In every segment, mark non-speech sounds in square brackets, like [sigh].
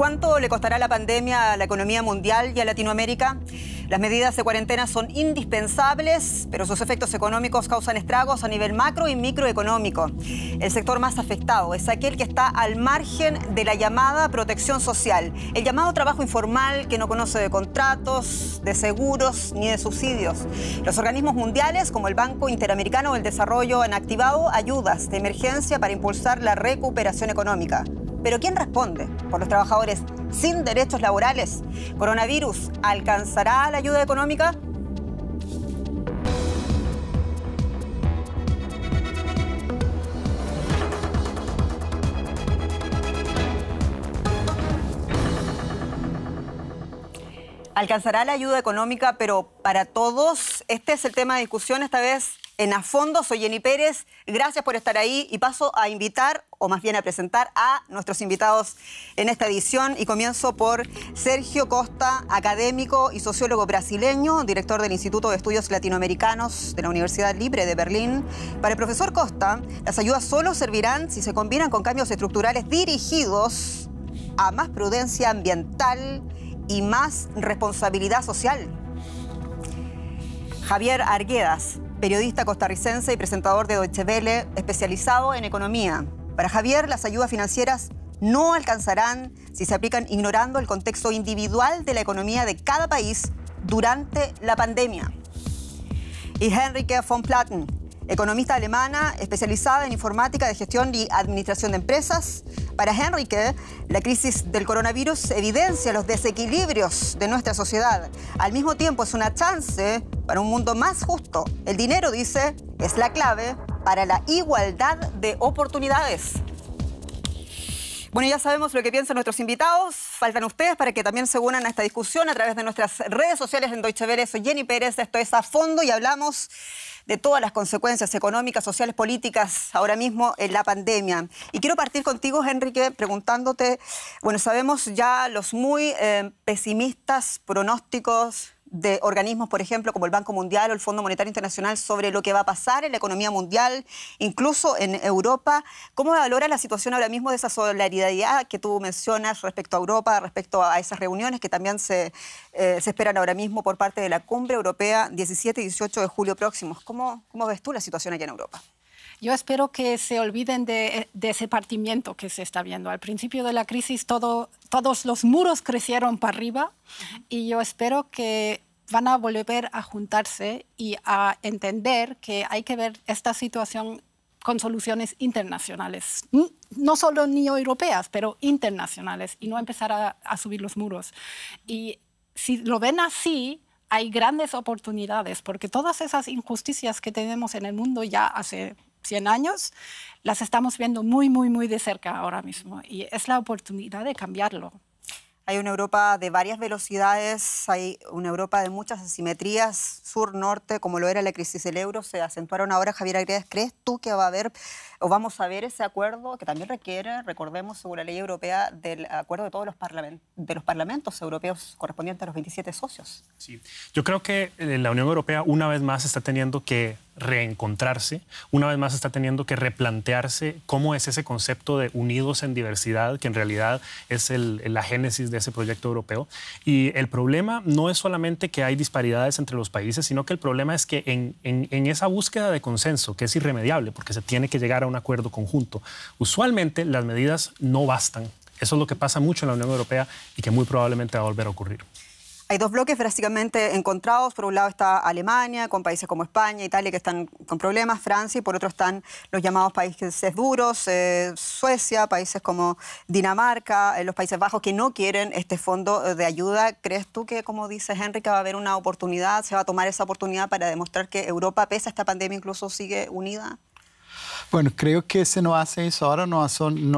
¿Cuánto le costará la pandemia a la economía mundial y a Latinoamérica? Las medidas de cuarentena son indispensables, pero sus efectos económicos causan estragos a nivel macro y microeconómico. El sector más afectado es aquel que está al margen de la llamada protección social, el llamado trabajo informal que no conoce de contratos, de seguros ni de subsidios. Los organismos mundiales como el Banco Interamericano del Desarrollo han activado ayudas de emergencia para impulsar la recuperación económica. Pero ¿quién responde por los trabajadores sin derechos laborales? ¿Coronavirus alcanzará la ayuda económica? ¿Alcanzará la ayuda económica, pero para todos? Este es el tema de discusión esta vez en A Fondo. Soy Jenny Pérez. Gracias por estar ahí y paso a invitar, o más bien a presentar, a nuestros invitados en esta edición. Y comienzo por Sergio Costa, académico y sociólogo brasileño, director del Instituto de Estudios Latinoamericanos de la Universidad Libre de Berlín. Para el profesor Costa, las ayudas solo servirán si se combinan con cambios estructurales dirigidos a más prudencia ambiental y más responsabilidad social. Javier Arguedas, periodista costarricense y presentador de Deutsche Welle, especializado en economía. Para Javier, las ayudas financieras no alcanzarán si se aplican ignorando el contexto individual de la economía de cada país durante la pandemia. Y Henrique von Platten, economista alemana especializada en informática de gestión y administración de empresas. Para Henrique, la crisis del coronavirus evidencia los desequilibrios de nuestra sociedad. Al mismo tiempo es una chance para un mundo más justo. El dinero, dice, es la clave para la igualdad de oportunidades. Bueno, ya sabemos lo que piensan nuestros invitados. Faltan ustedes para que también se unan a esta discusión a través de nuestras redes sociales en Deutsche Welle. Soy Jenny Pérez, esto es A Fondo y hablamos de todas las consecuencias económicas, sociales, políticas ahora mismo en la pandemia. Y quiero partir contigo, Enrique, preguntándote, bueno, sabemos ya los muy eh, pesimistas pronósticos de organismos, por ejemplo, como el Banco Mundial o el Fondo Monetario Internacional sobre lo que va a pasar en la economía mundial, incluso en Europa. ¿Cómo valora la situación ahora mismo de esa solidaridad que tú mencionas respecto a Europa, respecto a esas reuniones que también se, eh, esperan ahora mismo por parte de la Cumbre Europea 17 y 18 de julio próximos? ¿Cómo, cómo ves tú la situación allá en Europa? Yo espero que se olviden de, de, ese partimiento que se está viendo. Al principio de la crisis todo todos los muros crecieron para arriba y yo espero que van a volver a juntarse y a entender que hay que ver esta situación con soluciones internacionales, no solo ni europeas, pero internacionales, y no empezar a, a subir los muros. Y si lo ven así, hay grandes oportunidades, porque todas esas injusticias que tenemos en el mundo ya hace 100 años, las estamos viendo muy, muy, muy de cerca ahora mismo y es la oportunidad de cambiarlo. Hay una Europa de varias velocidades, hay una Europa de muchas asimetrías, sur-norte, como lo era la crisis del euro, se acentuaron ahora. Javier Agredes, ¿crees tú que va a haber o vamos a ver ese acuerdo que también requiere, recordemos, según la ley europea, del acuerdo de todos los, de los parlamentos europeos correspondientes a los 27 socios. Sí, yo creo que eh, la Unión Europea una vez más está teniendo que reencontrarse, una vez más está teniendo que replantearse cómo es ese concepto de unidos en diversidad, que en realidad es la génesis de ese proyecto europeo. Y el problema no es solamente que hay disparidades entre los países, sino que el problema es que en, en esa búsqueda de consenso, que es irremediable, porque se tiene que llegar a un acuerdo conjunto. Usualmente las medidas no bastan. Eso es lo que pasa mucho en la Unión Europea y que muy probablemente va a volver a ocurrir. Hay dos bloques drásticamente encontrados. Por un lado está Alemania, con países como España, Italia, que están con problemas, Francia, y por otro están los llamados países duros, eh, Suecia, países como Dinamarca, eh, los Países Bajos, que no quieren este fondo eh, de ayuda. ¿Crees tú que, como dice que va a haber una oportunidad, se va a tomar esa oportunidad para demostrar que Europa, pese a esta pandemia, incluso sigue unida? Bueno, creo que si no hacen eso ahora, no,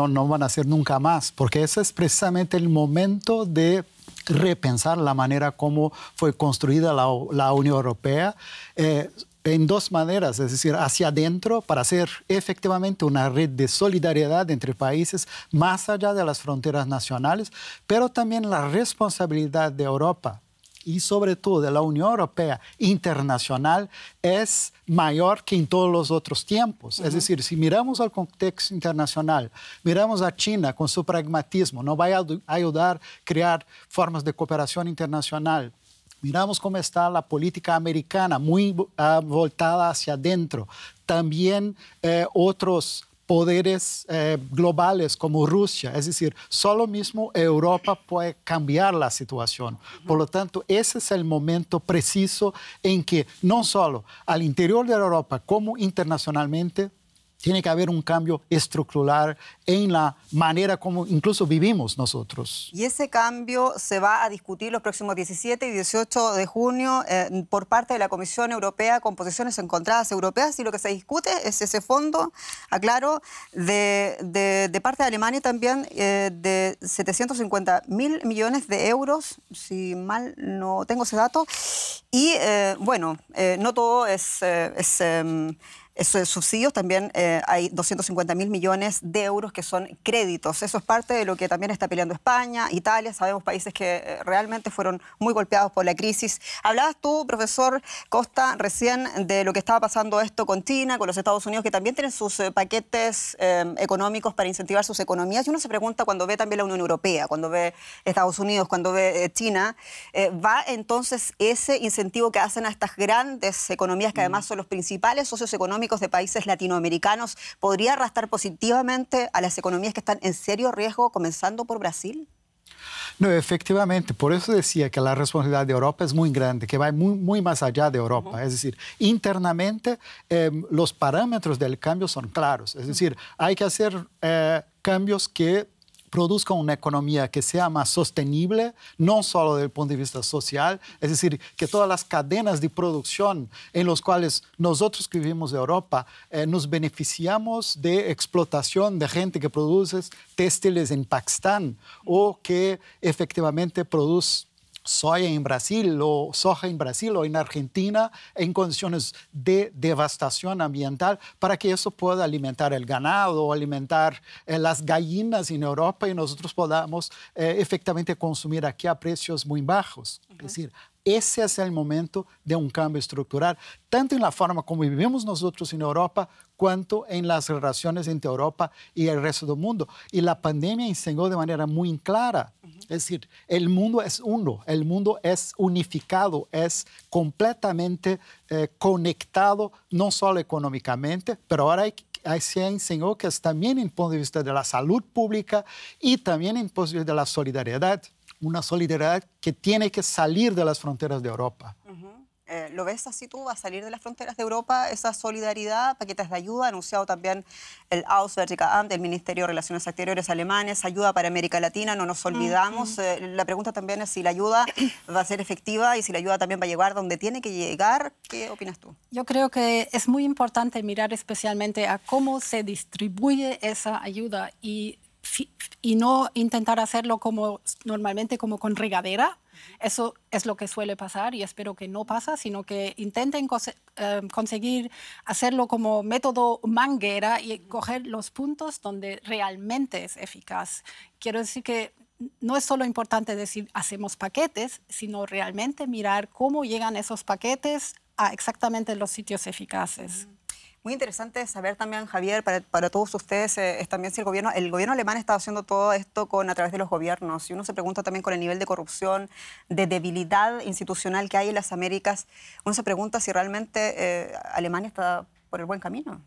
no, van a hacer nunca más, porque ese es precisamente el momento de repensar la manera como fue construida la, Unión Europea. Eh, en dos maneras, es decir, hacia adentro para hacer efectivamente una red de solidaridad entre países más allá de las fronteras nacionales, pero también la responsabilidad de Europa y sobre todo de la Unión Europea internacional es mayor que en todos los otros tiempos. Es decir, si miramos al contexto internacional, miramos a China con su pragmatismo, no va a ayudar a crear formas de cooperación internacional. Miramos cómo está la política americana, muy ah, voltada hacia adentro. También eh, otros poderes eh, globales como Rusia. Es decir, solo mismo Europa puede cambiar la situación. Por lo tanto, ese es el momento preciso en que no solo al interior de Europa como internacionalmente tiene que haber un cambio estructural en la manera como incluso vivimos nosotros. Y ese cambio se va a discutir los próximos 17 y 18 de junio eh, por parte de la Comisión Europea con posiciones encontradas europeas y lo que se discute es ese fondo, aclaro, de, parte de Alemania también eh, de 750 mil millones de euros, si mal no tengo ese dato. Y eh, bueno, no todo es em, esos subsidios, también eh, hay 250 mil millones de euros que son créditos. Eso es parte de lo que también está peleando España, Italia, sabemos países que eh, realmente fueron muy golpeados por la crisis. Hablabas tú, profesor Costa, recién de lo que estaba pasando esto con China, con los Estados Unidos, que también tienen sus eh, paquetes económicos para incentivar sus economías. Y uno se pregunta cuando ve también la Unión Europea, cuando ve Estados Unidos, cuando ve China, ¿va entonces ese incentivo que hacen a estas grandes economías, que mm. además son los principales socios económicos? de países latinoamericanos podría arrastrar positivamente a las economías que están en serio riesgo, comenzando por Brasil? No, efectivamente, por eso decía que la responsabilidad de Europa es muy grande, que va muy, muy más allá de Europa. Es decir, internamente em, los parámetros del cambio son claros. Es decir, hay que hacer eh, cambios que produzca una economía que sea más sostenible, no solo desde el punto de vista social, es decir, que todas las cadenas de producción en las cuales nosotros que vivimos en Europa eh, nos beneficiamos de explotación de gente que produce textiles en Pakistán o que efectivamente produce soya en Brasil o soja en Brasil o en Argentina en condiciones de devastación ambiental para que eso pueda alimentar el ganado, o alimentar eh, las gallinas en Europa y nosotros podamos eh, efectivamente consumir aquí a precios muy bajos. Es decir, ese es el momento de un cambio estructural, tanto en la forma como vivimos nosotros en Europa cuanto en las relaciones entre Europa y el resto del mundo. Y la pandemia enseñó de manera muy clara, es decir, el mundo es uno, el mundo es unificado, es completamente eh, conectado, no solo económicamente, pero ahora hay, se enseñó que es también en punto de vista de la salud pública y también en punto de vista de la solidaridad, una solidaridad que tiene que salir de las fronteras de Europa. Eh, ¿Lo ves así tú? ¿Va a salir de las fronteras de Europa esa solidaridad, paquetes de ayuda? anunciado también el Auswärtige Amt, el Ministerio de Relaciones Exteriores alemanes, ayuda para América Latina, no nos olvidamos. Eh, la pregunta también es si la ayuda va a ser efectiva y si la ayuda también va a llegar donde tiene que llegar. ¿Qué opinas tú? Yo creo que es muy importante mirar especialmente a cómo se distribuye esa ayuda y, y no intentar hacerlo como normalmente como con regadera, eso es lo que suele pasar y espero que no pasa, sino que intenten em, conseguir hacerlo como método manguera y coger los puntos donde realmente es eficaz. Quiero decir que no es solo importante decir hacemos paquetes, sino realmente mirar cómo llegan esos paquetes a exactamente los sitios eficaces. Muy interesante saber también, Javier, para, todos ustedes, eh, es también si el gobierno, el gobierno alemán está haciendo todo esto con, a través de los gobiernos. Y uno se pregunta también con el nivel de corrupción, de debilidad institucional que hay en las Américas, uno se pregunta si realmente eh, Alemania está por el buen camino.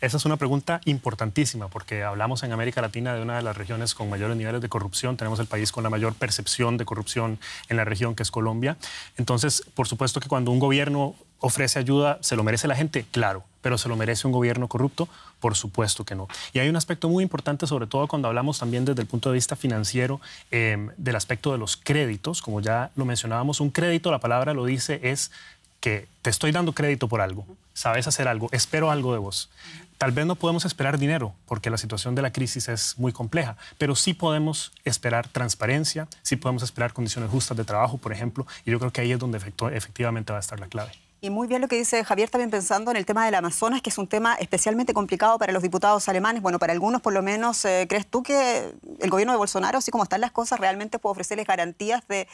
Esa es una pregunta importantísima porque hablamos en América Latina de una de las regiones con mayores niveles de corrupción, tenemos el país con la mayor percepción de corrupción en la región que es Colombia. Entonces, por supuesto que cuando un gobierno ofrece ayuda, ¿se lo merece la gente? Claro, pero ¿se lo merece un gobierno corrupto? Por supuesto que no. Y hay un aspecto muy importante, sobre todo cuando hablamos también desde el punto de vista financiero, em, del aspecto de los créditos, como ya lo mencionábamos, un crédito, la palabra lo dice, es que te estoy dando crédito por algo, sabes hacer algo, espero algo de vos. Tal vez no podemos esperar dinero porque la situación de la crisis es muy compleja, pero sí podemos esperar transparencia, sí podemos esperar condiciones justas de trabajo, por ejemplo, y yo creo que ahí es donde efectivamente va a estar la clave. Y muy bien lo que dice Javier, también pensando en el tema del Amazonas, que es un tema especialmente complicado para los diputados alemanes. Bueno, para algunos por lo menos, eh, ¿crees tú que el gobierno de Bolsonaro, así como están las cosas, realmente puede ofrecerles garantías de eh,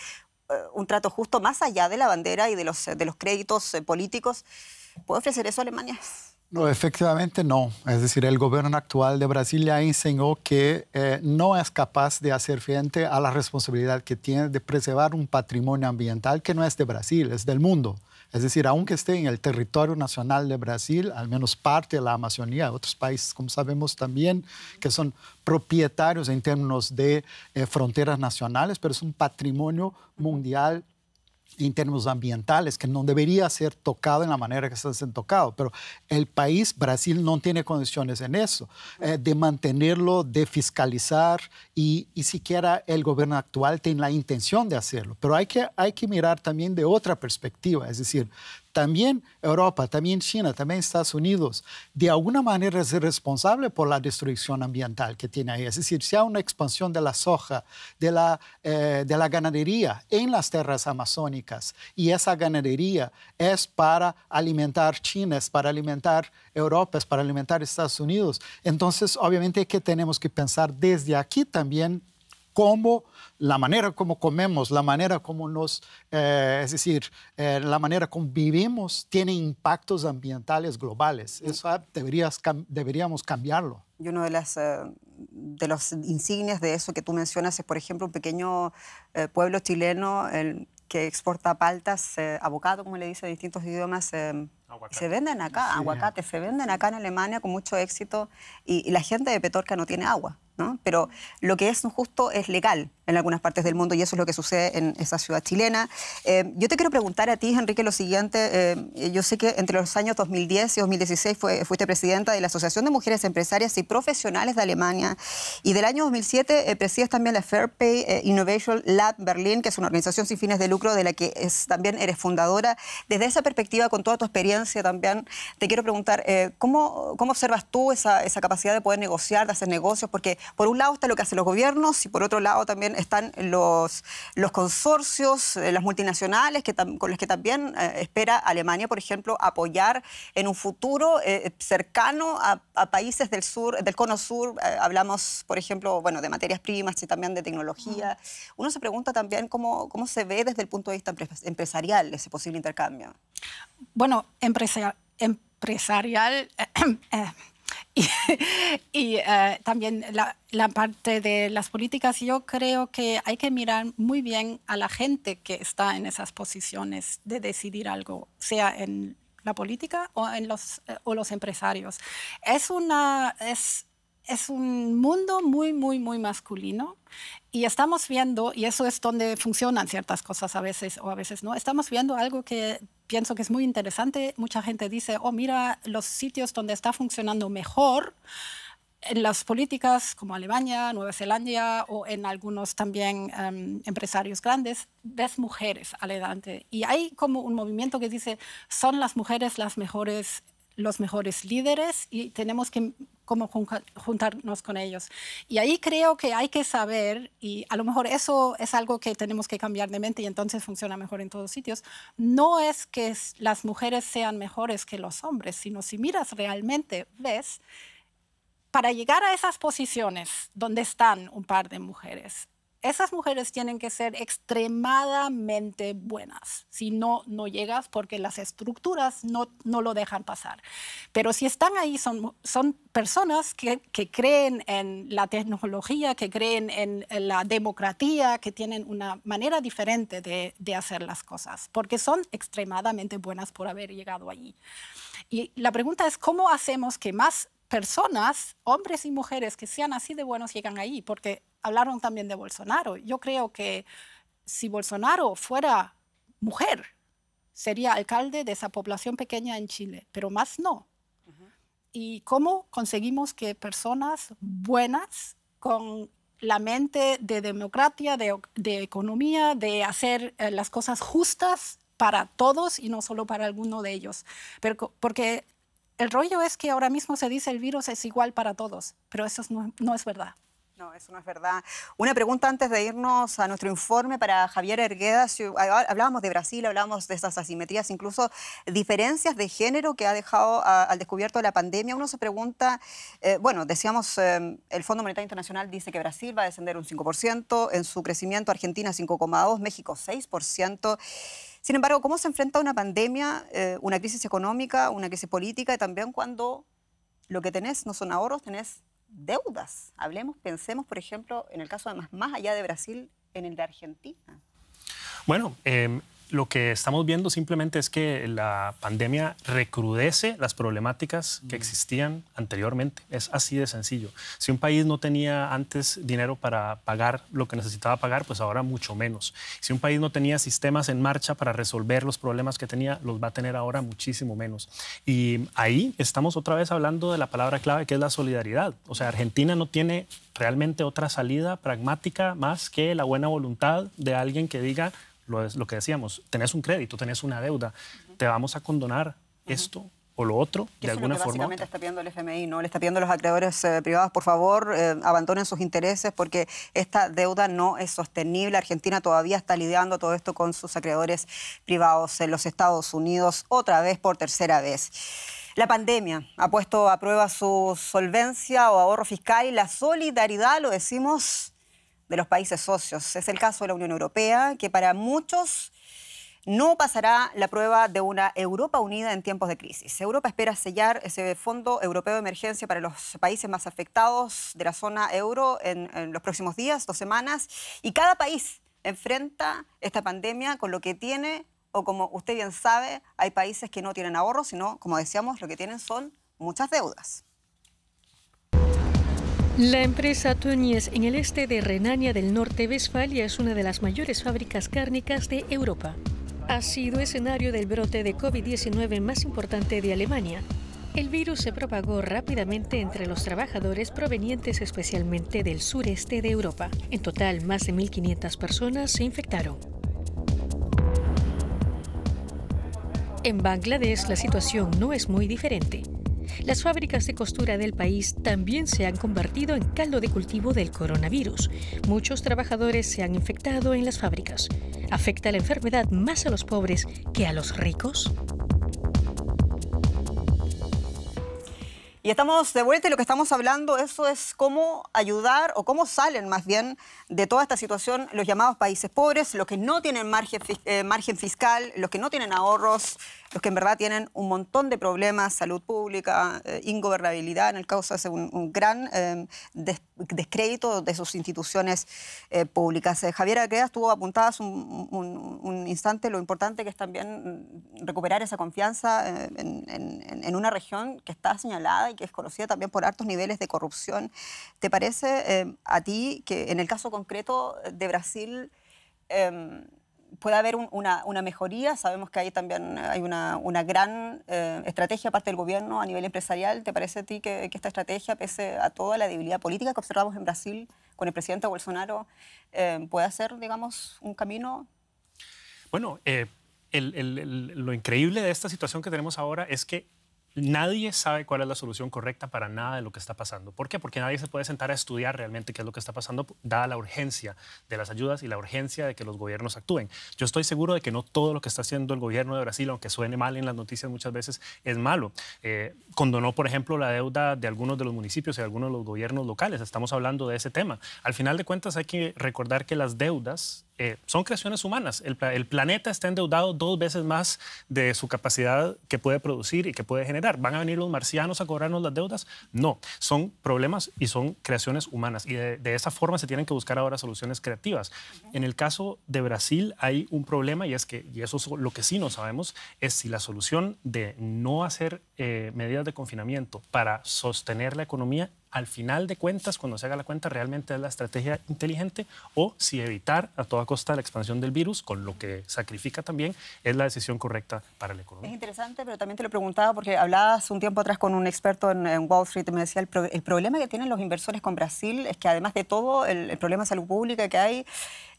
un trato justo más allá de la bandera y de los, de los créditos eh, políticos? ¿Puede ofrecer eso Alemania? No, efectivamente no. Es decir, el gobierno actual de Brasil ya enseñó que no es capaz de hacer frente a la responsabilidad que tiene de preservar un patrimonio ambiental que no es de Brasil, es del mundo. Es decir, aunque esté en el territorio nacional de Brasil, al menos parte de la Amazonía, otros países, como sabemos también, que son propietarios en términos de eh, fronteras nacionales, pero es un patrimonio mundial en términos ambientales, que no debería ser tocado en la manera que se siendo tocado, pero el país, Brasil, no tiene condiciones en eso, eh, de mantenerlo, de fiscalizar, y, y, siquiera el gobierno actual tiene la intención de hacerlo. Pero hay que, hay que mirar también de otra perspectiva, es decir, también Europa, también China, también Estados Unidos, de alguna manera es responsable por la destrucción ambiental que tiene ahí. Es decir, si hay una expansión de la soja, de la, eh, de la ganadería en las tierras amazónicas, y esa ganadería es para alimentar China, para alimentar Europa, es para alimentar Estados Unidos, entonces obviamente que tenemos que pensar desde aquí también cómo la manera como comemos, la manera como nos, eh, es decir, eh, la manera como vivimos tiene impactos ambientales globales. Eso deberías, deberíamos cambiarlo. Y uno de las eh, de los insignias de eso que tú mencionas es, por ejemplo, un pequeño pueblo chileno el, que exporta paltas, abocado, como le dice, en distintos idiomas. Se venden acá, aguacates, aguacate, se venden acá en Alemania con mucho éxito y la gente de Petorca no tiene agua. Pero lo que es justo es legal en algunas partes del mundo y eso es lo que sucede en esa ciudad chilena. Eh, yo te quiero preguntar a ti, Enrique, lo siguiente. Eh, yo sé que entre los años 2010 y 2016 fuiste presidenta de la Asociación de Mujeres Empresarias y Profesionales de Alemania y del año 2007 eh, presides también la Fair Pay Innovation Lab Berlín, que es una organización sin fines de lucro de la que también eres fundadora. Desde esa perspectiva, con toda tu experiencia también, te quiero preguntar, ¿cómo, ¿cómo observas tú esa, esa capacidad de poder negociar, de hacer negocios? Porque por un lado está lo que hacen los gobiernos y por otro lado también están los, consorcios, eh, las multinacionales con las que también eh, espera Alemania, por ejemplo, apoyar en un futuro eh, cercano a, países del sur, del cono sur. hablamos, por ejemplo, bueno, de materias primas y también de tecnología. Uno se pregunta también cómo, se ve desde el punto de vista empresarial ese posible intercambio. Bueno, empresarial [clears throat] [laughs] y, eh, también la, parte de las políticas, yo creo que hay que mirar muy bien a la gente que está en esas posiciones de decidir algo, sea en la política o en los, o los empresarios. Es, una, es, es un mundo muy, muy, muy masculino y estamos viendo, y eso es donde funcionan ciertas cosas a veces o a veces no, estamos viendo algo que pienso que es muy interesante. Mucha gente dice, oh, mira, los sitios donde está funcionando mejor en las políticas como Alemania, Nueva Zelanda o en algunos también em, empresarios grandes, ves mujeres adelante. Y hay como un movimiento que dice, son las mujeres las mejores los mejores líderes y tenemos que juntarnos con ellos. Y ahí creo que hay que saber, y a lo mejor eso es algo que tenemos que cambiar de mente y entonces funciona mejor en todos sitios, no es que las mujeres sean mejores que los hombres, sino si miras realmente, ves, para llegar a esas posiciones donde están un par de mujeres, esas mujeres tienen que ser extremadamente buenas. Si no, no llegas porque las estructuras no, no lo dejan pasar. Pero si están ahí, son, son personas que, creen en la tecnología, que creen en, la democracia, que tienen una manera diferente de, de, hacer las cosas, porque son extremadamente buenas por haber llegado allí. Y la pregunta es, ¿cómo hacemos que más personas, hombres y mujeres que sean así de buenos llegan ahí, porque hablaron también de Bolsonaro. Yo creo que si Bolsonaro fuera mujer, sería alcalde de esa población pequeña en Chile, pero más no. ¿Y cómo conseguimos que personas buenas, con la mente de democracia, de, economía, de hacer eh, las cosas justas para todos y no solo para alguno de ellos? Pero, porque el rollo es que ahora mismo se dice el virus es igual para todos, pero eso no, es verdad. No, eso no es verdad. Una pregunta antes de irnos a nuestro informe para Javier Ergueda. Hablábamos de Brasil, hablábamos de esas asimetrías, incluso diferencias de género que ha dejado al descubierto la pandemia. Uno se pregunta, eh, bueno, decíamos, eh, el Fondo Monetario Internacional dice que Brasil va a descender un 5% en su crecimiento, Argentina 5,2%, México 6%. Sin embargo, ¿cómo se enfrenta una pandemia, eh, una crisis económica, una crisis política y también cuando lo que tenés no son ahorros, tenés deudas? Hablemos, pensemos, por ejemplo, en el caso más, más allá de Brasil, en el de Argentina. Bueno, em, lo que estamos viendo simplemente es que la pandemia recrudece las problemáticas que existían anteriormente. Es así de sencillo. Si un país no tenía antes dinero para pagar lo que necesitaba pagar, pues ahora mucho menos. Si un país no tenía sistemas en marcha para resolver los problemas que tenía, los va a tener ahora muchísimo menos. Y ahí estamos otra vez hablando de la palabra clave que es la solidaridad. O sea, Argentina no tiene realmente otra salida pragmática más que la buena voluntad de alguien que diga lo, que decíamos, tenés un crédito, tenés una deuda, te vamos a condonar esto o lo otro, de alguna forma. está pidiendo el FMI, ¿no? Le está pidiendo a los acreedores eh, privados, por favor, eh, abandonen sus intereses porque esta deuda no es sostenible. Argentina todavía está lidiando todo esto con sus acreedores privados en los Estados Unidos, otra vez por tercera vez. La pandemia ha puesto a prueba su solvencia o ahorro fiscal y la solidaridad, lo decimos de los países socios. Es el caso de la Unión Europea, que para muchos no pasará la prueba de una Europa unida en tiempos de crisis. Europa espera sellar ese Fondo Europeo de Emergencia para los países más afectados de la zona euro en, los próximos días, dos semanas, y cada país enfrenta esta pandemia con lo que tiene, o como usted bien sabe, hay países que no tienen ahorros, sino, como decíamos, lo que tienen son muchas deudas. La empresa Tönnies en el este de Renania del Norte-Westfalia es una de las mayores fábricas cárnicas de Europa. Ha sido escenario del brote de COVID-19 más importante de Alemania. El virus se propagó rápidamente entre los trabajadores provenientes especialmente del sureste de Europa. En total, más de 1.500 personas se infectaron. En Bangladesh la situación no es muy diferente. Las fábricas de costura del país también se han convertido en caldo de cultivo del coronavirus. Muchos trabajadores se han infectado en las fábricas. ¿Afecta la enfermedad más a los pobres que a los ricos? Y estamos de vuelta y lo que estamos hablando eso es cómo ayudar o cómo salen más bien de toda esta situación los llamados países pobres, los que no tienen margen, eh, margen fiscal, los que no tienen ahorros, los que en verdad tienen un montón de problemas, salud pública, eh, ingobernabilidad, en el caso hace un, gran destino. Eh, descrédito de sus instituciones eh, públicas. Javier eh, Javiera Agreda estuvo apuntadas un, instante lo importante que es también mm, recuperar esa confianza eh, en, una región que está señalada y que es conocida también por altos niveles de corrupción. ¿Te parece a ti que en el caso concreto de Brasil... Em, puede haber una, mejoría. Sabemos que ahí también hay una, gran eh, estrategia parte del gobierno a nivel empresarial. ¿Te parece a ti que, esta estrategia, pese a toda la debilidad política que observamos en Brasil con el presidente Bolsonaro, eh, puede hacer, digamos, un camino? Bueno, eh, lo increíble de esta situación que tenemos ahora es que nadie sabe cuál es la solución correcta para nada de lo que está pasando. ¿Por qué? Porque nadie se puede sentar a estudiar realmente qué es lo que está pasando, dada la urgencia de las ayudas y la urgencia de que los gobiernos actúen. Yo estoy seguro de que no todo lo que está haciendo el gobierno de Brasil, aunque suene mal en las noticias muchas veces, es malo. Eh, condonó, por ejemplo, la deuda de algunos de los municipios y algunos de los gobiernos locales. Estamos hablando de ese tema. Al final de cuentas, hay que recordar que las deudas eh, son creaciones humanas. El, planeta está endeudado dos veces más de su capacidad que puede producir y que puede generar. ¿Van a venir los marcianos a cobrarnos las deudas? No, son problemas y son creaciones humanas. Y de, esa forma se tienen que buscar ahora soluciones creativas. En el caso de Brasil hay un problema y es que, y eso es lo que sí no sabemos, es si la solución de no hacer eh, medidas de confinamiento para sostener la economía al final de cuentas, cuando se haga la cuenta, realmente es la estrategia inteligente o si evitar a toda costa la expansión del virus, con lo que sacrifica también, es la decisión correcta para la economía. Es interesante, pero también te lo preguntaba porque hablabas un tiempo atrás con un experto en, Wall Street y me decía, el, problema que tienen los inversores con Brasil es que además de todo el, el problema de salud pública que hay,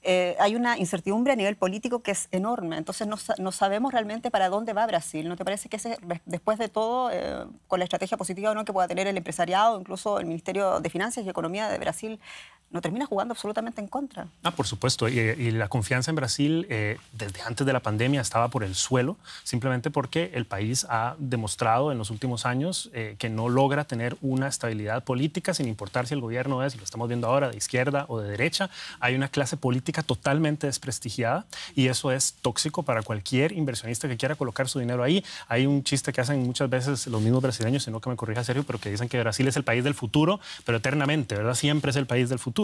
eh, hay una incertidumbre a nivel político que es enorme. Entonces no, no, sabemos realmente para dónde va Brasil. ¿No te parece que después de todo, eh, con la estrategia positiva o no que pueda tener el empresariado, incluso el Ministerio de Finanzas y Economía de Brasil, no termina jugando absolutamente en contra. Ah, por supuesto. Y, eh, la confianza en Brasil eh, desde antes de la pandemia estaba por el suelo, simplemente porque el país ha demostrado en los últimos años eh, que no logra tener una estabilidad política, sin importar si el gobierno es, lo estamos viendo ahora, de izquierda o de derecha. Hay una clase política totalmente desprestigiada y eso es tóxico para cualquier inversionista que quiera colocar su dinero ahí. Hay un chiste que hacen muchas veces los mismos brasileños, no que me corrija serio, pero que dicen que Brasil es el país del futuro, pero eternamente, ¿verdad? Siempre es el país del futuro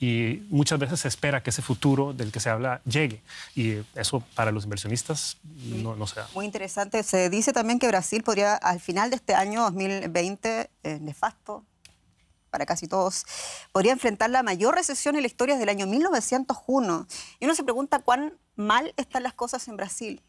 y muchas veces se espera que ese futuro del que se habla llegue. Y eso para los inversionistas no, no se da. Muy interesante. Se dice también que Brasil podría, al final de este año 2020, eh, nefasto, para casi todos, podría enfrentar la mayor recesión en la historia del año 1901. Y uno se pregunta cuán mal están las cosas en Brasil.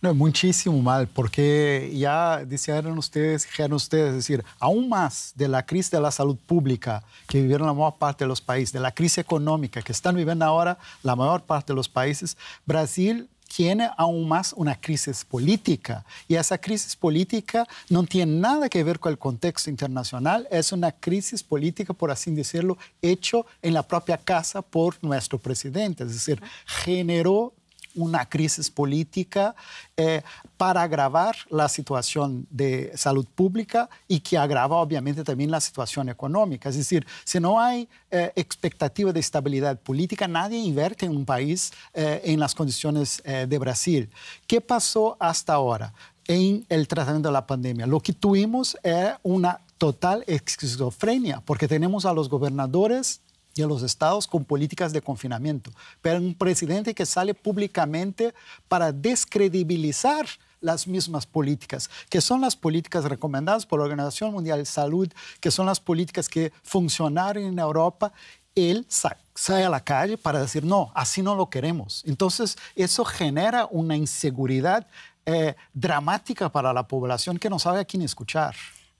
No, muchísimo mal, porque ya dijeron ustedes, dijeron ustedes, es decir, aún más de la crisis de la salud pública que vivieron la mayor parte de los países, de la crisis económica que están viviendo ahora la mayor parte de los países, Brasil tiene aún más una crisis política y esa crisis política no tiene nada que ver con el contexto internacional, es una crisis política, por así decirlo, hecho en la propia casa por nuestro presidente, es decir, generó una crisis política eh, para agravar la situación de salud pública y que agrava obviamente también la situación económica. Es decir, si no hay eh, expectativa de estabilidad política, nadie invierte en un país eh, en las condiciones de Brasil. ¿Qué pasó hasta ahora? en el tratamiento de la pandemia. Lo que tuvimos es una total esquizofrenia, porque tenemos a los gobernadores y a los estados con políticas de confinamiento, pero un presidente que sale públicamente para descredibilizar las mismas políticas, que son las políticas recomendadas por la Organización Mundial de Salud, que son las políticas que funcionaron en Europa, él sale a la calle para decir, no, así no lo queremos. Entonces, eso genera una inseguridad eh, dramática para la población que no sabe a quién escuchar.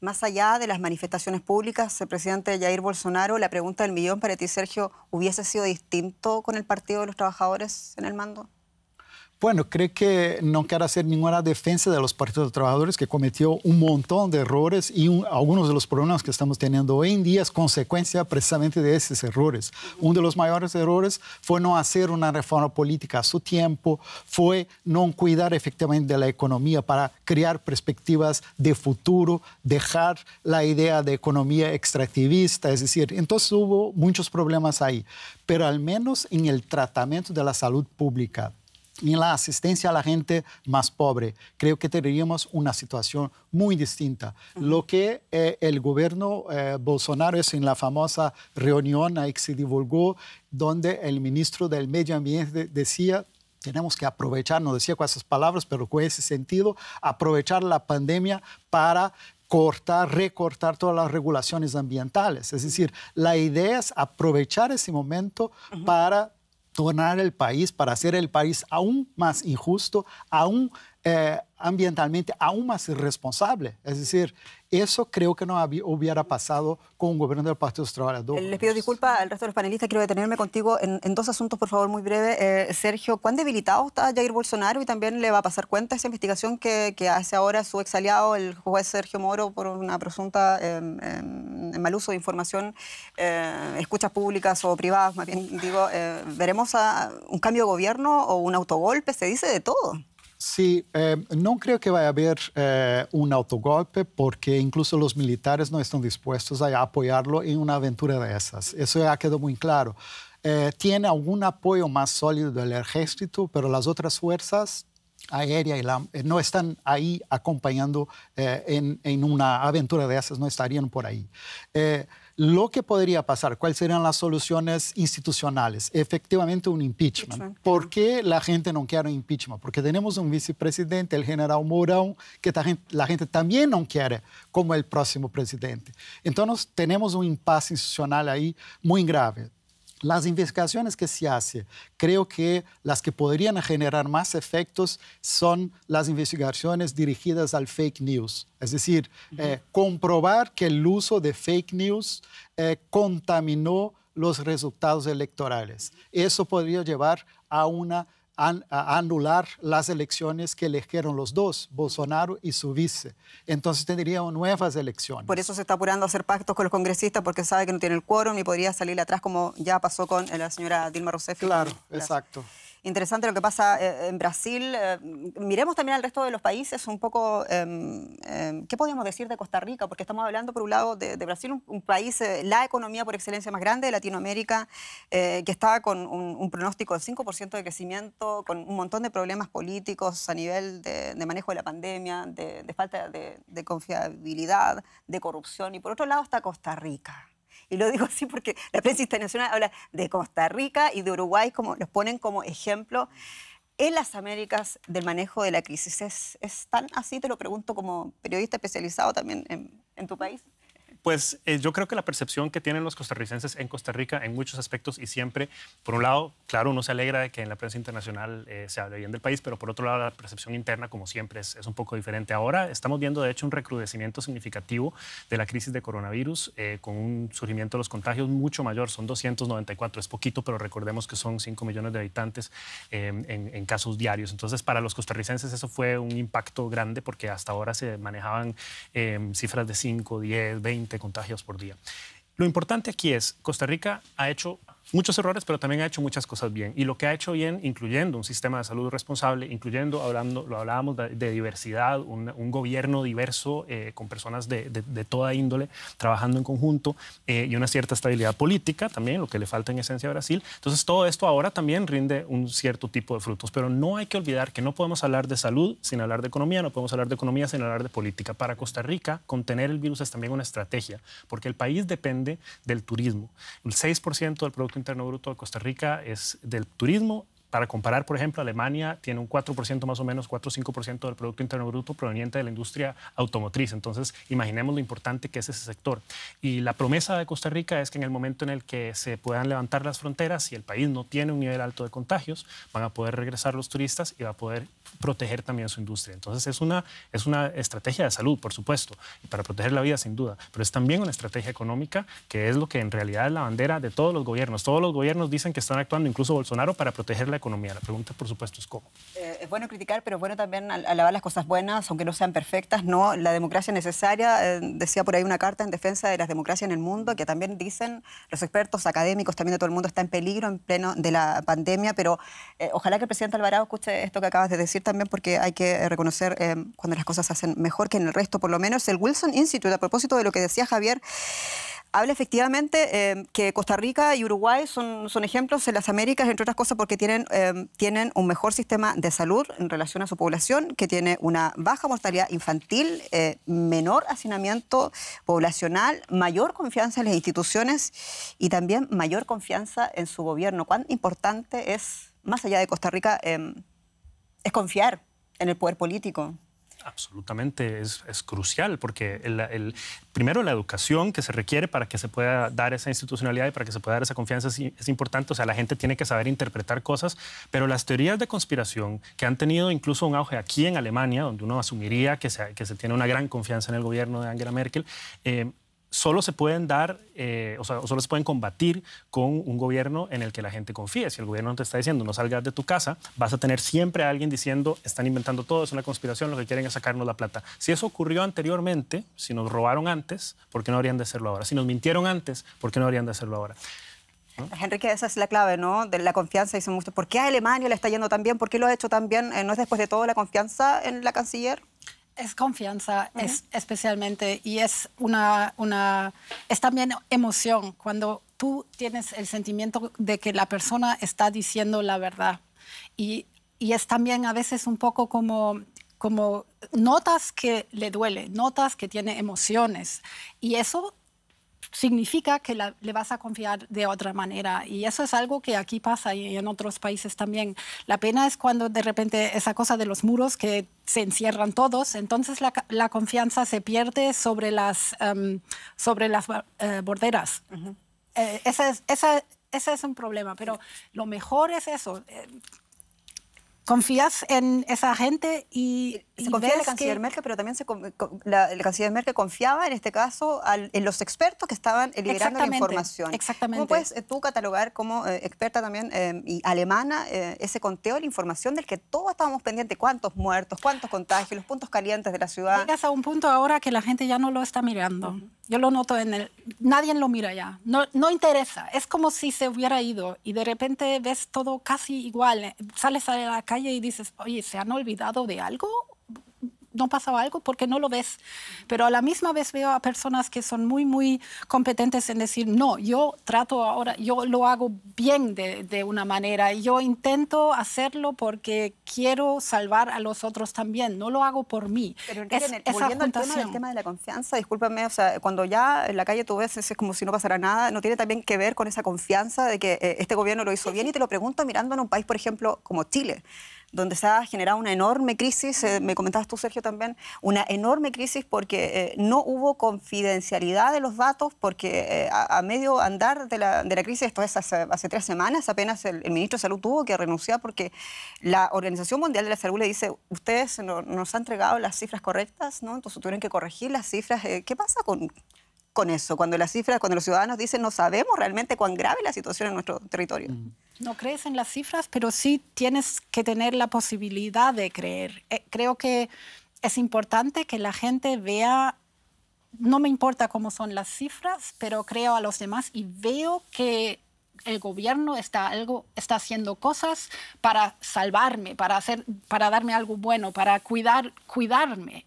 Más allá de las manifestaciones públicas, el presidente Jair Bolsonaro, la pregunta del millón para ti, Sergio, ¿hubiese sido distinto con el Partido de los Trabajadores en el mando? Bueno, creo que no quiero hacer ninguna defensa de los partidos de trabajadores que cometió un montón de errores y algunos de los problemas que estamos teniendo hoy en día es consecuencia precisamente de esos errores. Uno de los mayores errores fue no hacer una reforma política a su tiempo, fue no cuidar efectivamente de la economía para crear perspectivas de futuro, dejar la idea de economía extractivista, es decir, entonces hubo muchos problemas ahí, pero al menos en el tratamiento de la salud pública en la asistencia a la gente más pobre. Creo que tendríamos una situación muy distinta. Lo que eh, el gobierno eh, Bolsonaro es en la famosa reunión que se divulgó, donde el ministro del Medio Ambiente decía tenemos que aprovechar, no decía con esas palabras, pero con ese sentido, aprovechar la pandemia para cortar, recortar todas las regulaciones ambientales. Es decir, la idea es aprovechar ese momento para Tornar el país para hacer el país aún más injusto, aún eh, ambientalmente aún más irresponsable. Es decir, eso creo que no había, hubiera pasado con un gobierno del Partido de eh, Les pido disculpas al resto de los panelistas, quiero detenerme contigo en, dos asuntos, por favor, muy breve. Eh, Sergio, ¿cuán debilitado está Jair Bolsonaro y también le va a pasar cuenta esa investigación que, hace ahora su ex aliado, el juez Sergio Moro, por una presunta em, em, mal uso de información, escuchas públicas o privadas, más bien digo, ¿veremos a, un cambio de gobierno o un autogolpe? Se dice de todo. Sí, eh, no creo que vaya a haber eh, un autogolpe porque incluso los militares no están dispuestos a apoyarlo en una aventura de esas. Eso ya quedó muy claro. Eh, tiene algún apoyo más sólido del ejército, pero las otras fuerzas aérea y no están ahí acompañando en, una aventura de esas, no estarían por ahí. Lo que podría pasar, ¿cuáles serían las soluciones institucionales? Efectivamente, un impeachment. ¿Por qué la gente no quiere un impeachment? Porque tenemos un vicepresidente, el general Mourão, que la gente también no quiere como el próximo presidente. Entonces, tenemos un impasse institucional ahí muy grave las investigaciones que se hace, creo que las que podrían generar más efectos son las investigaciones dirigidas al fake news. Es decir, eh, comprobar que el uso de fake news eh, contaminó los resultados electorales. Eso podría llevar a una a anular las elecciones que eligieron los dos, Bolsonaro y su vice. Entonces tendrían oh, nuevas elecciones. Por eso se está apurando a hacer pactos con los congresistas porque sabe que no tiene el quórum y podría salir atrás como ya pasó con eh, la señora Dilma Rousseff. Claro, exacto interesante lo que pasa eh, en Brasil. Eh, miremos también al resto de los países un poco, em, em, ¿qué podríamos decir de Costa Rica? Porque estamos hablando, por un lado, de, Brasil, un, país, eh, la economía por excelencia más grande de Latinoamérica, que está con un, pronóstico del 5% de crecimiento, con un montón de problemas políticos a nivel de, manejo de la pandemia, de, de falta de confiabilidad, de corrupción. Y por otro lado está Costa Rica. Y lo digo [laughs] así porque la prensa internacional habla de Costa Rica y de Uruguay, como los ponen como ejemplo en las Américas del manejo de la crisis. ¿Es, tan así? Te lo pregunto como periodista especializado también en, tu país. Pues eh, yo creo que la percepción que tienen los costarricenses en Costa Rica en muchos aspectos y siempre, por un lado, claro, uno se alegra de que en la prensa internacional eh, se hable bien del país, pero por otro lado la percepción interna, como siempre, es, un poco diferente. Ahora estamos viendo, de hecho, un recrudecimiento significativo de la crisis de coronavirus, eh, con un surgimiento de los contagios mucho mayor, son 294, es poquito, pero recordemos que son 5 millones de habitantes em, en, en, casos diarios. Entonces, para los costarricenses eso fue un impacto grande porque hasta ahora se manejaban em, cifras de 5, 10, 20 contagios por día. Lo importante aquí es, Costa Rica ha hecho muchos errores, pero también ha hecho muchas cosas bien. Y lo que ha hecho bien, incluyendo un sistema de salud responsable, incluyendo, hablando, lo hablábamos de, diversidad, un, gobierno diverso eh, con personas de, de, toda índole trabajando en conjunto eh, y una cierta estabilidad política también, lo que le falta en esencia a Brasil. Entonces todo esto ahora también rinde un cierto tipo de frutos, pero no hay que olvidar que no podemos hablar de salud sin hablar de economía, no podemos hablar de economía sin hablar de política. Para Costa Rica, contener el virus es también una estrategia, porque el país depende del turismo. El 6% del Producto Interno Bruto de Costa Rica es del turismo para comparar, por ejemplo, Alemania tiene un 4% más o menos, 4-5% del Producto Interno Bruto proveniente de la industria automotriz. Entonces, imaginemos lo importante que es ese sector. Y la promesa de Costa Rica es que en el momento en el que se puedan levantar las fronteras, y el país no tiene un nivel alto de contagios, van a poder regresar los turistas y va a poder proteger también su industria. Entonces, es una, es una estrategia de salud, por supuesto, para proteger la vida, sin duda, pero es también una estrategia económica que es lo que en realidad es la bandera de todos los gobiernos. Todos los gobiernos dicen que están actuando, incluso Bolsonaro, para proteger la economía la pregunta, por supuesto, es cómo. Eh, es bueno criticar, pero bueno también alabar las cosas buenas, aunque no sean perfectas. No, la democracia necesaria, eh, decía por ahí una carta en defensa de las democracias en el mundo, que también dicen los expertos académicos, también de todo el mundo, está en peligro en pleno de la pandemia, pero eh, ojalá que el presidente Alvarado escuche esto que acabas de decir también, porque hay que reconocer cuando las cosas se hacen mejor que en el resto, por lo menos. El Wilson Institute, a propósito de lo que decía Javier, habla efectivamente em, que Costa Rica y Uruguay son, ejemplos en las Américas, entre otras cosas porque tienen, em, tienen un mejor sistema de salud en relación a su población, que tiene una baja mortalidad infantil, eh, menor hacinamiento poblacional, mayor confianza en las instituciones y también mayor confianza en su gobierno. ¿Cuán importante es, más allá de Costa Rica, em, es confiar en el poder político? absolutamente es, crucial, porque el, primero la educación que se requiere para que se pueda dar esa institucionalidad y para que se pueda dar esa confianza es, importante. O sea, la gente tiene que saber interpretar cosas, pero las teorías de conspiración que han tenido incluso un auge aquí en Alemania, donde uno asumiría que se, que se tiene una gran confianza en el gobierno de Angela Merkel, eh, solo se pueden dar, eh, o solo se pueden combatir con un gobierno en el que la gente confíe. Si el gobierno te está diciendo no salgas de tu casa, vas a tener siempre a alguien diciendo están inventando todo, es una conspiración, lo que quieren es sacarnos la plata. Si eso ocurrió anteriormente, si nos robaron antes, ¿por qué no habrían de hacerlo ahora? Si nos mintieron antes, ¿por qué no habrían de hacerlo ahora? Enrique, esa es la clave, ¿no? De la confianza. Dicen mucho, ¿por qué a Alemania le está yendo tan bien? ¿Por qué lo ha hecho tan bien? Eh, ¿No es después de todo la confianza en la canciller? es confianza, es, especialmente, y es una, es también emoción cuando tú tienes el sentimiento de que la persona está diciendo la verdad. Y, y es también a veces un poco como como notas que le duele, notas que tiene emociones. Y eso significa que le vas a confiar de otra manera. Y eso es algo que aquí pasa y en otros países también. La pena es cuando de repente esa cosa de los muros que se encierran todos, entonces la, confianza se pierde sobre las, em, sobre las eh, borderas. Eh, es, ese es un problema, pero lo mejor es eso. Eh, confías en esa gente y... Se confía en la canciller Merkel, pero también la, el canciller Merkel confiaba en este caso en los expertos que estaban liderando la información. Exactamente. ¿Cómo puedes eh, tú catalogar como eh, experta también eh, y alemana ese conteo de la información del que todos estábamos pendientes? ¿Cuántos muertos? ¿Cuántos contagios? ¿Los puntos calientes de la ciudad? Llegas a un punto ahora que la gente ya no lo está mirando. Yo lo noto en el... Nadie lo mira ya. No, no interesa. Es como si se hubiera ido y de repente ves todo casi igual. Sales a la calle y dices, oye, ¿se han olvidado de algo? no pasaba algo porque no lo ves. Pero a la misma vez veo a personas que son muy, muy competentes en decir, no, yo trato ahora, yo lo hago bien de, una manera, yo intento hacerlo porque quiero salvar a los otros también, no lo hago por mí. Pero en el, volviendo al tema, de la confianza, discúlpame, o sea, cuando ya en la calle tú ves, es como si no pasara nada, ¿no tiene también que ver con esa confianza de que eh, este gobierno lo hizo bien? Y te lo pregunto mirando en un país, por ejemplo, como Chile, donde se ha generado una enorme crisis, eh, me comentabas tú, Sergio, también, una enorme crisis porque eh, no hubo confidencialidad de los datos, porque eh, a, medio andar de la, crisis, esto es hace, tres semanas, apenas el, ministro de Salud tuvo que renunciar porque la Organización Mundial de la Salud le dice, ustedes nos han entregado las cifras correctas, ¿no? entonces tuvieron que corregir las cifras. ¿Qué pasa con con eso, cuando las cifras, cuando los ciudadanos dicen no sabemos realmente cuán grave es la situación en nuestro territorio. Mm. No crees en las cifras, pero sí tienes que tener la posibilidad de creer. Eh, creo que es importante que la gente vea, no me importa cómo son las cifras, pero creo a los demás y veo que el gobierno está, algo, está haciendo cosas para salvarme, para, hacer, para darme algo bueno, para cuidar, cuidarme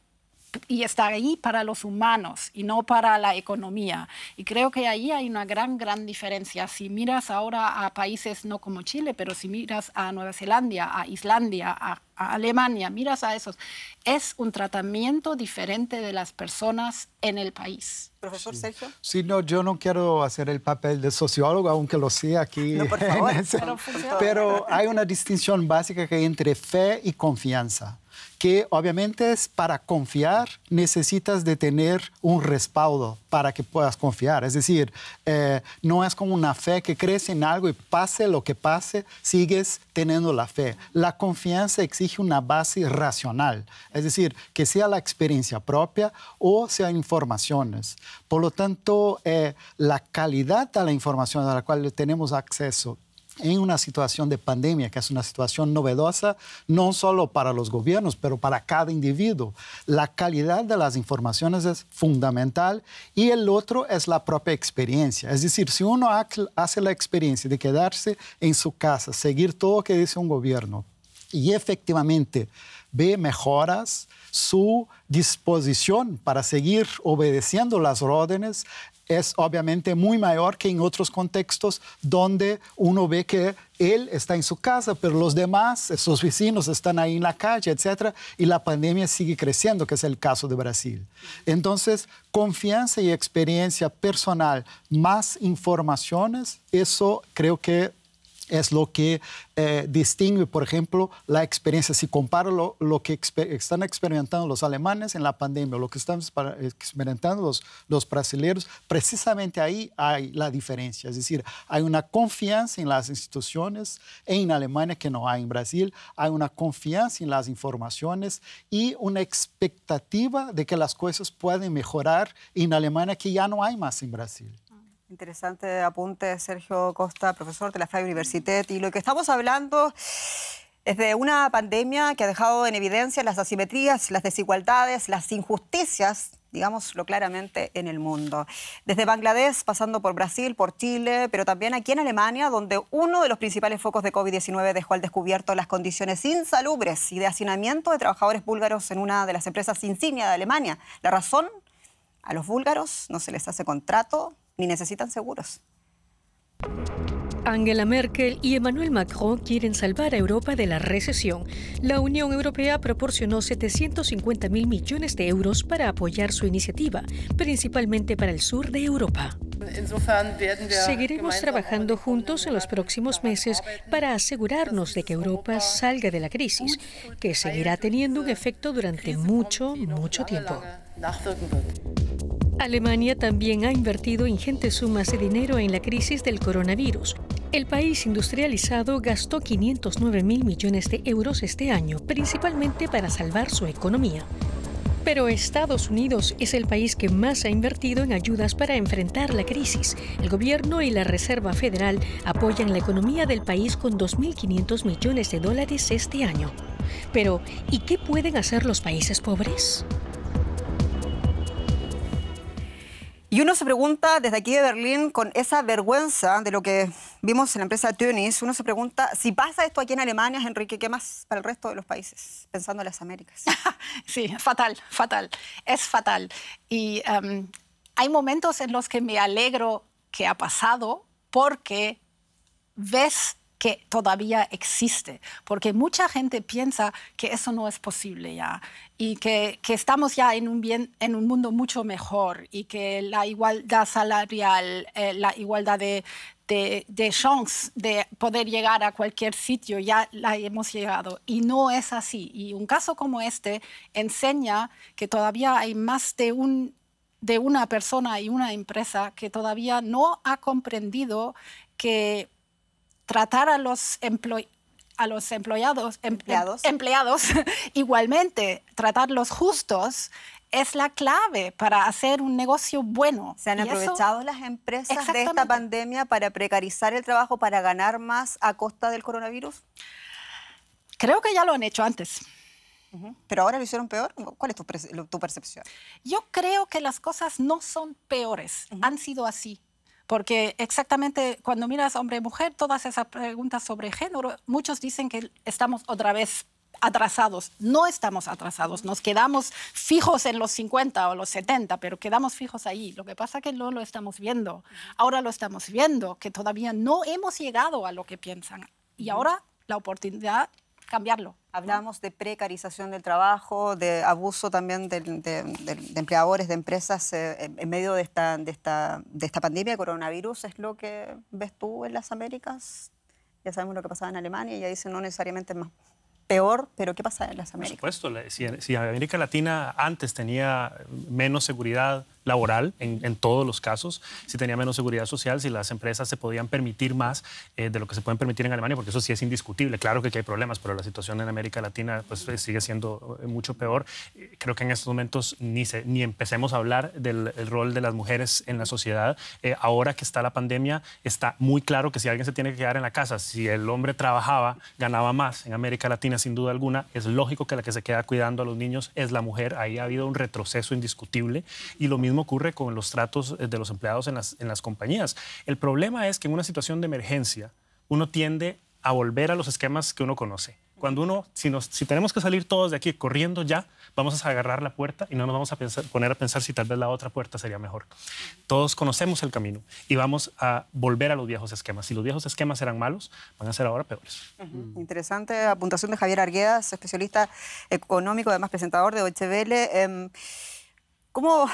y está ahí para los humanos y no para la economía. Y creo que ahí hay una gran, gran diferencia. Si miras ahora a países no como Chile, pero si miras a Nueva Zelanda, a Islandia, a, Alemania, miras a esos, es un tratamiento diferente de las personas en el país. Profesor Sergio. Sí, no, yo no quiero hacer el papel de sociólogo, aunque lo sea aquí. No, [laughs] pero, pero hay una distinción básica que hay entre fe y confianza que obviamente es para confiar, necesitas de tener un respaldo para que puedas confiar. Es decir, eh, no es como una fe que crees en algo y pase lo que pase, sigues teniendo la fe. La confianza exige una base racional, es decir, que sea la experiencia propia o sea informaciones. Por lo tanto, eh, la calidad de la información a la cual tenemos acceso en una situación de pandemia, que es una situación novedosa, no solo para los gobiernos, pero para cada individuo. La calidad de las informaciones es fundamental y el otro es la propia experiencia. Es decir, si uno hace la experiencia de quedarse en su casa, seguir todo lo que dice un gobierno y efectivamente ve mejoras, su disposición para seguir obedeciendo las órdenes es obviamente muy mayor que en otros contextos donde uno ve que él está en su casa, pero los demás, esos vecinos están ahí en la calle, etcétera, y la pandemia sigue creciendo, que es el caso de Brasil. Entonces, confianza y experiencia personal, más informaciones, eso creo que es lo que eh, distingue, por ejemplo, la experiencia. Si comparo lo, que están experimentando los alemanes en la pandemia, lo que están experimentando los, los brasileños, precisamente ahí hay la diferencia. Es decir, hay una confianza en las instituciones en Alemania que no hay en Brasil, hay una confianza en las informaciones y una expectativa de que las cosas pueden mejorar en Alemania que ya no hay más en Brasil. Interesante apunte, Sergio Costa, profesor de la FAI Universitet. Y lo que estamos hablando es de una pandemia que ha dejado en evidencia las asimetrías, las desigualdades, las injusticias digámoslo claramente, en el mundo. Desde Bangladesh, pasando por Brasil, por Chile, pero también aquí en Alemania, donde uno de los principales focos de COVID-19 dejó al descubierto las condiciones insalubres y de hacinamiento de trabajadores búlgaros en una de las empresas insignia de Alemania. La razón, a los búlgaros no se les hace contrato ni necesitan seguros. Angela Merkel y Emmanuel Macron quieren salvar a Europa de la recesión. La Unión Europea proporcionó 750 mil millones de euros para apoyar su iniciativa, principalmente para el sur de Europa. Seguiremos trabajando juntos en los próximos meses para asegurarnos de que Europa salga de la crisis, que seguirá teniendo un efecto durante mucho, mucho tiempo. Alemania también ha invertido ingentes sumas de dinero en la crisis del coronavirus. El país industrializado gastó 509 mil millones de euros este año, principalmente para salvar su economía. Pero Estados Unidos es el país que más ha invertido en ayudas para enfrentar la crisis. El gobierno y la Reserva Federal apoyan la economía del país con 2.500 millones de dólares este año. Pero, ¿y qué pueden hacer los países pobres? Y uno se pregunta desde aquí de Berlín, con esa vergüenza de lo que vimos en la empresa Tunis, uno se pregunta si pasa esto aquí en Alemania, Enrique, ¿qué más para el resto de los países? Pensando en las Américas. [laughs] sí, fatal, fatal. Es fatal. Y em, hay momentos en los que me alegro que ha pasado porque ves que todavía existe, porque mucha gente piensa que eso no es posible ya y que, estamos ya en un, en un mundo mucho mejor y que la igualdad salarial, eh, la igualdad de, de, de, chance de poder llegar a cualquier sitio, ya la hemos llegado y no es así. Y un caso como este enseña que todavía hay más de un de una persona y una empresa que todavía no ha comprendido que tratar a los empleados a los em-, empleados, empleados, [laughs] igualmente, tratarlos justos es la clave para hacer un negocio bueno. Se han aprovechado las empresas de esta pandemia para precarizar el trabajo, para ganar más a costa del coronavirus. Creo que ya lo han hecho antes. ¿Pero ahora lo hicieron peor? ¿Cuál es tu, percepción? Yo creo que las cosas no son peores, han sido así porque exactamente cuando miras hombre-mujer, todas esas preguntas sobre género, muchos dicen que estamos otra vez atrasados. No estamos atrasados, nos quedamos fijos en los 50 o los 70, pero quedamos fijos ahí. Lo que pasa es que no lo estamos viendo. Ahora lo estamos viendo, que todavía no hemos llegado a lo que piensan. Y ahora la oportunidad cambiarlo. Hablamos de precarización del trabajo, de abuso también de, empleadores, de empresas eh, en medio de esta, pandemia de coronavirus. ¿Es lo que ves tú en las Américas? Ya sabemos lo que pasaba en Alemania y ya dicen no necesariamente más peor, pero ¿qué pasa en las Américas? Por supuesto, si, América Latina antes tenía menos seguridad laboral en, todos los casos, si tenía menos seguridad social, si las empresas se podían permitir más eh, de lo que se pueden permitir en Alemania, porque eso sí es indiscutible. Claro que hay problemas, pero la situación en América Latina pues, eh, sigue siendo eh, mucho peor. Creo que en estos momentos ni, ni empecemos a hablar del rol de las mujeres en la sociedad. ahora que está la pandemia, está muy claro que si alguien se tiene que quedar en la casa, si el hombre trabajaba, ganaba más en América Latina sin duda alguna. Es lógico que la que se queda cuidando a los niños es la mujer. Ahí ha habido un retroceso indiscutible y lo mismo ocurre con los tratos eh, de los empleados en las, en las compañías. El problema es que en una situación de emergencia uno tiende a volver a los esquemas que uno conoce cuando uno, si, tenemos que salir todos de aquí corriendo ya, vamos a agarrar la puerta y no nos vamos a poner a pensar si tal vez la otra puerta sería mejor. Todos conocemos el camino y vamos a volver a los viejos esquemas. Si los viejos esquemas eran malos, van a ser ahora peores. Interesante apuntación de Javier Arguedas, especialista económico, además presentador de OHBL. ¿Cómo,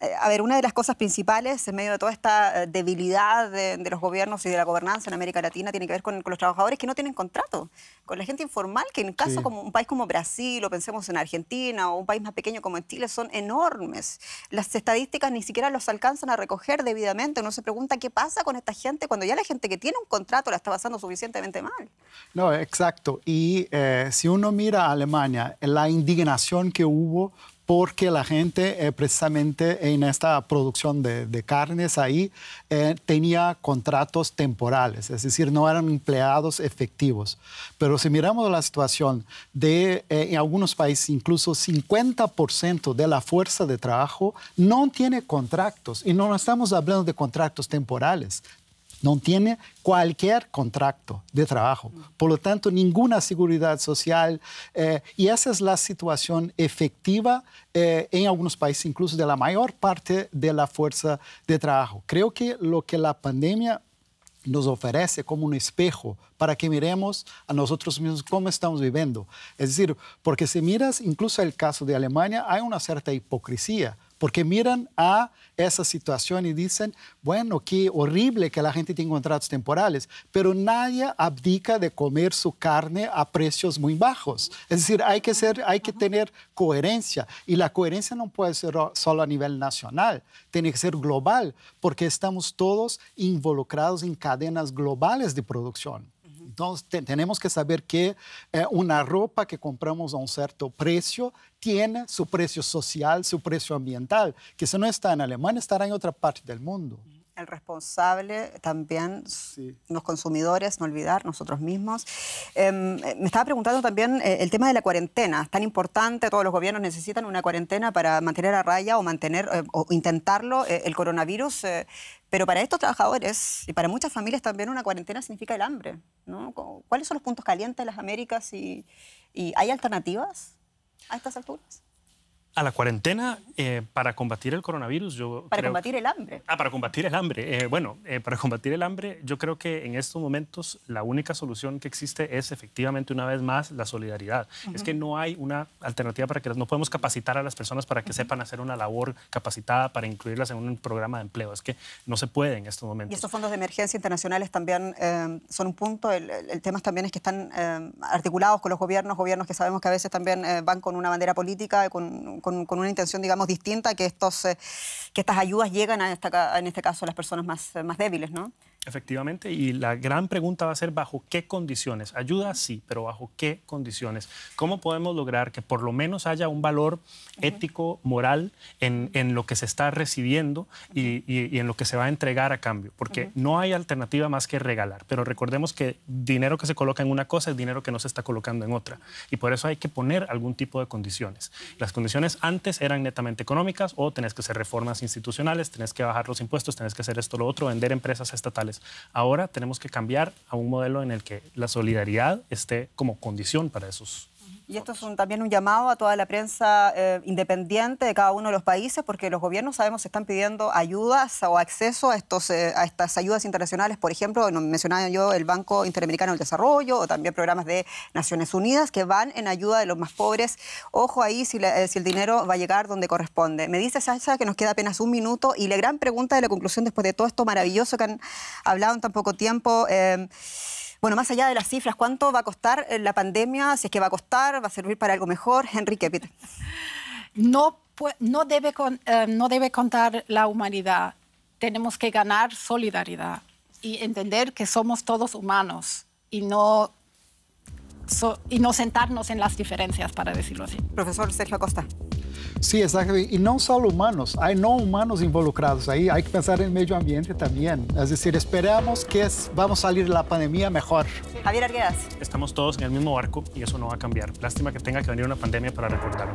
eh, a ver, una de las cosas principales en medio de toda esta eh, debilidad de, los gobiernos y de la gobernanza en América Latina tiene que ver con, los trabajadores que no tienen contrato, con la gente informal, que en como un país como Brasil, o pensemos en Argentina, o un país más pequeño como Chile, son enormes. Las estadísticas ni siquiera los alcanzan a recoger debidamente. Uno se pregunta qué pasa con esta gente cuando ya la gente que tiene un contrato la está pasando suficientemente mal. No, exacto. Y eh, si uno mira a Alemania, la indignación que hubo porque la gente eh, precisamente en esta producción de, carnes ahí eh, tenía contratos temporales, es decir, no eran empleados efectivos. Pero si miramos la situación de eh, en algunos países, incluso 50% de la fuerza de trabajo no tiene contratos, y no estamos hablando de contratos temporales, no tiene cualquier contrato de trabajo. Por lo tanto, ninguna seguridad social. Eh, y esa es la situación efectiva eh, en algunos países, incluso de la mayor parte de la fuerza de trabajo. Creo que lo que la pandemia nos ofrece como un espejo para que miremos a nosotros mismos cómo estamos viviendo. Es decir, porque si miras incluso el caso de Alemania, hay una cierta hipocresía porque miran a esa situación y dicen, bueno, qué horrible que la gente tiene contratos temporales, pero nadie abdica de comer su carne a precios muy bajos. Es decir, hay que, hay que tener coherencia y la coherencia no puede ser solo a nivel nacional, tiene que ser global, porque estamos todos involucrados en cadenas globales de producción. Entonces tenemos que saber que eh, una ropa que compramos a un cierto precio tiene su precio social, su precio ambiental, que si no está en Alemania estará en otra parte del mundo. El responsable también, los consumidores, no olvidar, nosotros mismos. Em, eh, me estaba preguntando también eh, el tema de la cuarentena. ¿Es tan importante? ¿Todos los gobiernos necesitan una cuarentena para mantener a raya o mantener o intentarlo el coronavirus? Pero para estos trabajadores y para muchas familias también una cuarentena significa el hambre. ¿no? ¿Cuáles son los puntos calientes de las Américas y hay alternativas a estas alturas? a la cuarentena eh, para combatir el coronavirus. Yo para combatir el hambre. Ah, para combatir el hambre. Eh, bueno, eh, para combatir el hambre, yo creo que en estos momentos la única solución que existe es efectivamente una vez más la solidaridad. Es que no hay una alternativa para que no podemos capacitar a las personas para que sepan hacer una labor capacitada para incluirlas en un programa de empleo. Es que no se puede en estos momentos. Y estos fondos de emergencia internacionales también em, son un punto. El, el, tema también es que están em, articulados con los gobiernos, gobiernos que sabemos que a veces también van con una bandera política, con con, una intención, digamos, distinta, que, estos, eh, que estas ayudas llegan a en este caso a las personas más, más débiles, ¿no? Efectivamente, y la gran pregunta va a ser bajo qué condiciones. Ayuda sí, pero bajo qué condiciones. ¿Cómo podemos lograr que por lo menos haya un valor ético, moral en, en, lo que se está recibiendo y, y, en lo que se va a entregar a cambio? Porque no hay alternativa más que regalar. Pero recordemos que dinero que se coloca en una cosa es dinero que no se está colocando en otra. Y por eso hay que poner algún tipo de condiciones. Las condiciones antes eran netamente económicas o tenés que hacer reformas institucionales, tenés que bajar los impuestos, tenés que hacer esto, lo otro, vender empresas estatales. Ahora tenemos que cambiar a un modelo en el que la solidaridad esté como condición para esos y esto es también un llamado a toda la prensa eh, independiente de cada uno de los países, porque los gobiernos, sabemos, están pidiendo ayudas o acceso a, estos, eh, a estas ayudas internacionales. Por ejemplo, mencionaba yo el Banco Interamericano del Desarrollo o también programas de Naciones Unidas que van en ayuda de los más pobres. Ojo ahí si, eh, si el dinero va a llegar donde corresponde. Me dice Sasha que nos queda apenas un minuto y la gran pregunta de la conclusión después de todo esto maravilloso que han hablado en tan poco tiempo. Bueno, más allá de las cifras, ¿cuánto va a costar eh, la pandemia? Si es que va a costar, ¿va a servir para algo mejor? [laughs] Enrique, Kepit. No, no, debe, eh, no debe contar la humanidad. Tenemos que ganar solidaridad y entender que somos todos humanos y no y no sentarnos en las diferencias, para decirlo así. Profesor Sergio Acosta. Sí, exactamente. Y no solo humanos, hay no humanos involucrados ahí. Hay que pensar en el medio ambiente también. Es decir, esperamos que es, vamos a salir de la pandemia mejor. Javier Arguedas. Estamos todos en el mismo barco y eso no va a cambiar. Lástima que tenga que venir una pandemia para recordarlo.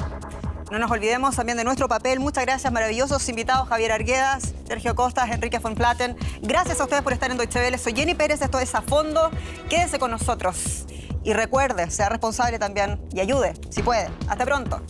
No nos olvidemos también de nuestro papel. Muchas gracias, maravillosos invitados Javier Arguedas, Sergio Costas, Enrique Von Platen. Gracias a ustedes por estar en Deutsche Welle. Soy Jenny Pérez, esto es A Fondo. quédense con nosotros. Y recuerde, sea responsable también y ayude, si puede. Hasta pronto.